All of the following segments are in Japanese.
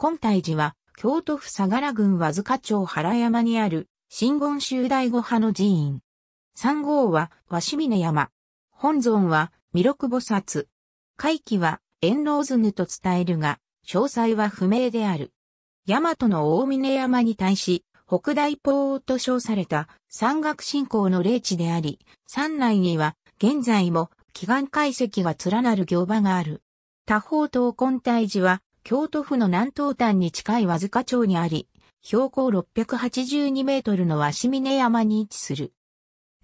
今体寺は、京都府相良郡和塚町原山にある、新言宗大五派の寺院。三号は、鷲峰山。本尊は、弥勒菩薩。回帰は、炎老図と伝えるが、詳細は不明である。大和の大峰山に対し、北大法王と称された山岳信仰の霊地であり、山内には現在も祈願解析が連なる行場がある。他方東根大寺は京都府の南東端に近い和塚町にあり、標高682メートルの鷲峰山に位置する。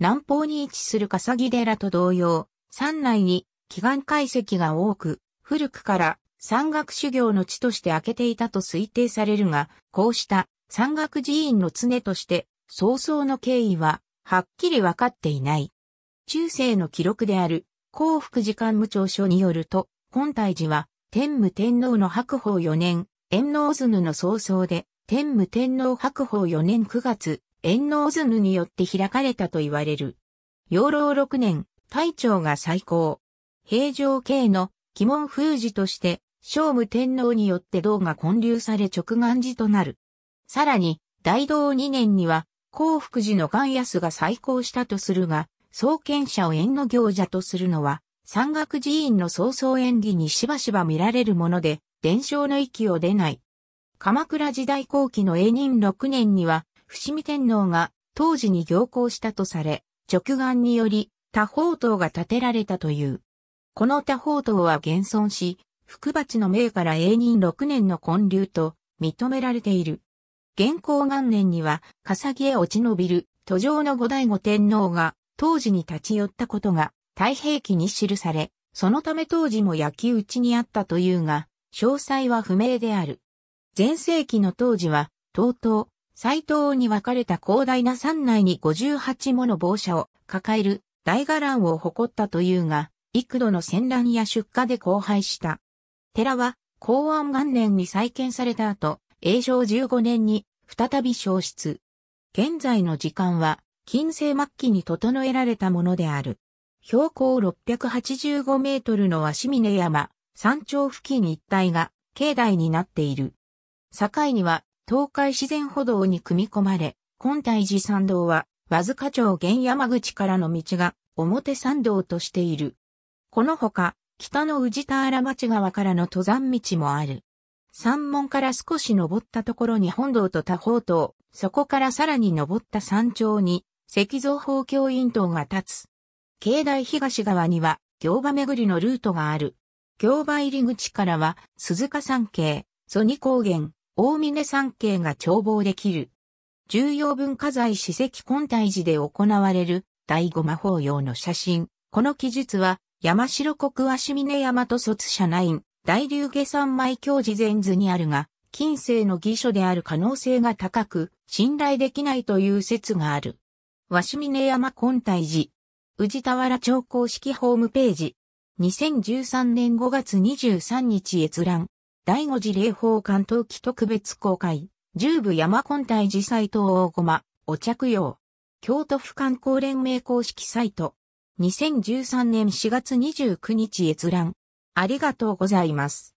南方に位置する笠木寺と同様、山内に祈願解石が多く、古くから山岳修行の地として開けていたと推定されるが、こうした山岳寺院の常として、早々の経緯は、はっきりわかっていない。中世の記録である、幸福時間無帳書によると、本体寺は、天武天皇の白鵬4年、炎皇図の早々で、天武天皇白鵬4年9月、炎皇図によって開かれたと言われる。養老6年、大長が最高。平城系の鬼門封じとして、聖武天皇によって道が建立され直願寺となる。さらに、大道2年には、幸福寺の元安が再興したとするが、創建者を縁の行者とするのは、山岳寺院の早々演技にしばしば見られるもので、伝承の息を出ない。鎌倉時代後期の永仁6年には、伏見天皇が当時に行幸したとされ、直眼により多宝塔が建てられたという。この多宝塔は現存し、福鉢の命から永仁6年の建立と認められている。現行元年には、笠木へ落ち延びる、途上の後醍醐天皇が当時に立ち寄ったことが太平記に記され、そのため当時も焼き討ちにあったというが、詳細は不明である。前世紀の当時は、東東、斎藤に分かれた広大な山内に58もの傍者を抱える大伽藍を誇ったというが、幾度の戦乱や出荷で荒廃した。寺は、公安元年に再建された後、永正15年に再び消失。現在の時間は、近世末期に整えられたものである。標高685メートルの鷲峰山、山頂付近一帯が境内になっている。境には東海自然歩道に組み込まれ、今大寺山道は、和塚町原山口からの道が表参道としている。このほか、北の宇治田原町側からの登山道もある。山門から少し登ったところに本堂と多宝塔、そこからさらに登った山頂に石造法教院塔が立つ。境内東側には、行場巡りのルートがある。行場入り口からは、鈴鹿山系、曽爾高原、大峰山系が眺望できる。重要文化財史跡根体寺で行われる第五魔法用の写真。この記述は、山城国足峰山と卒社内院、大流下山前教寺前図にあるが、近世の義書である可能性が高く、信頼できないという説がある。鷲峰山根体寺、宇治田原町公式ホームページ。2013年5月23日閲覧。第五次霊法関東期特別公開。十部山根体寺サイト大駒。お着用。京都府観光連盟公式サイト。2013年4月29日閲覧。ありがとうございます。